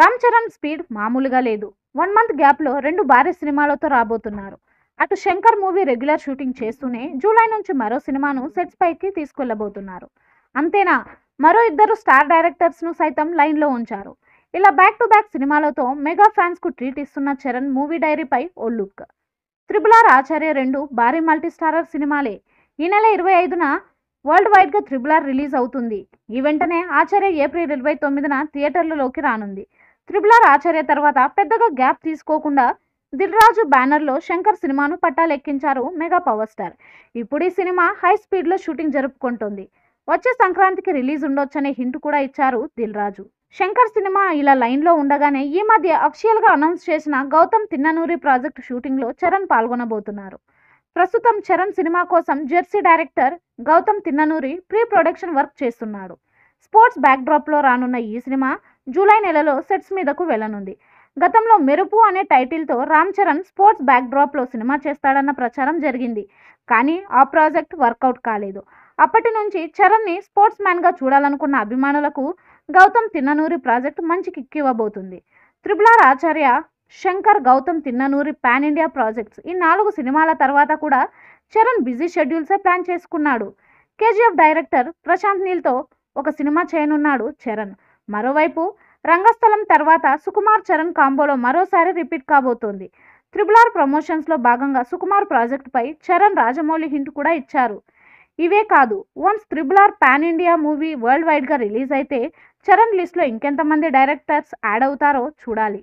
Ram Charan speed మామూలుగా లేదు one month గ్యాప్లో రెండు భారీ సినిమాలతో రాబోతున్నారు అటు శంకర్ మూవీ రెగ్యులర్ షూటింగ్ చేస్తూనే జూలై నుంచి మరో సినిమాను సెట్స్ పైకి తీసుకెళ్లబోతున్నారు అంతేనా మరో ఇద్దరు స్టార్ డైరెక్టర్స్ను సైతం లైన్లో ఉంచారు ఇలా బ్యాక్ టు బ్యాక్ సినిమాలతో మెగా ఫ్యాన్స్కు ట్రీట్ ఇస్తున్న చరణ్ మూవీ డైరీపై ఓ లుక్ ఆర్ ఆచార్య రెండు భారీ మల్టీస్టారర్ సినిమాలే ఈ నెల ఇరవై ఐదున వరల్డ్ వైడ్గా ఆర్ రిలీజ్ అవుతుంది ఈ వెంటనే ఆచార్య ఏప్రిల్ ఇరవై తొమ్మిదిన థియేటర్లలోకి రానుంది త్రిబులర్ ఆచార్య తర్వాత పెద్దగా గ్యాప్ తీసుకోకుండా దిల్రాజు బ్యానర్లో శంకర్ సినిమాను పట్టాలెక్కించారు మెగా పవర్ స్టార్ ఇప్పుడు ఈ సినిమా హై స్పీడ్లో షూటింగ్ జరుపుకుంటుంది వచ్చే సంక్రాంతికి రిలీజ్ ఉండొచ్చనే హింట్ కూడా ఇచ్చారు దిల్రాజు శంకర్ సినిమా ఇలా లైన్లో ఉండగానే ఈ మధ్య అఫిషియల్గా అనౌన్స్ చేసిన గౌతమ్ తిన్ననూరి ప్రాజెక్టు షూటింగ్లో చరణ్ పాల్గొనబోతున్నారు ప్రస్తుతం చరణ్ సినిమా కోసం Jersey director Gowtham Tinnanuri pre production work చేస్తున్నాడు స్పోర్ట్స్ బ్యాక్డ్రాప్లో రానున్న ఈ సినిమా జూలై నెలలో సెట్స్ మీదకు వెళ్లనుంది గతంలో మెరుపు అనే టైటిల్తో రామ్ చరణ్ స్పోర్ట్స్ బ్యాక్డ్రాప్లో సినిమా చేస్తాడన్న ప్రచారం జరిగింది కానీ ఆ ప్రాజెక్ట్ వర్కౌట్ కాలేదు అప్పటి నుంచి చరణ్ని స్పోర్ట్స్ మ్యాన్గా చూడాలనుకున్న అభిమానులకు గౌతమ్ తిన్ననూరి ప్రాజెక్ట్ మంచి ఇవ్వబోతుంది త్రిబులార్ Acharya Shankar Gowtham Tinnanuri pan India projects ఈ నాలుగు సినిమాల తర్వాత కూడా చరణ్ బిజీ షెడ్యూల్సే ప్లాన్ చేసుకున్నాడు కేజీఎఫ్ డైరెక్టర్ ప్రశాంత్ నీల్తో ఒక సినిమా చేయనున్నాడు చరణ్ మరోవైపు రంగస్థలం తర్వాత సుకుమార్ చరణ్ కాంబోలో మరోసారి రిపీట్ కాబోతోంది త్రిబుల్ ఆర్ ప్రమోషన్స్లో భాగంగా సుకుమార్ ప్రాజెక్టుపై చరణ్ రాజమౌళి హింట్ కూడా ఇచ్చారు ఇవే కాదు వన్స్ త్రిబుల్ ఆర్ పాన్ ఇండియా మూవీ వరల్డ్ వైడ్గా రిలీజ్ అయితే చరణ్ లిస్ట్లో ఇంకెంతమంది డైరెక్టర్స్ యాడ్ అవుతారో చూడాలి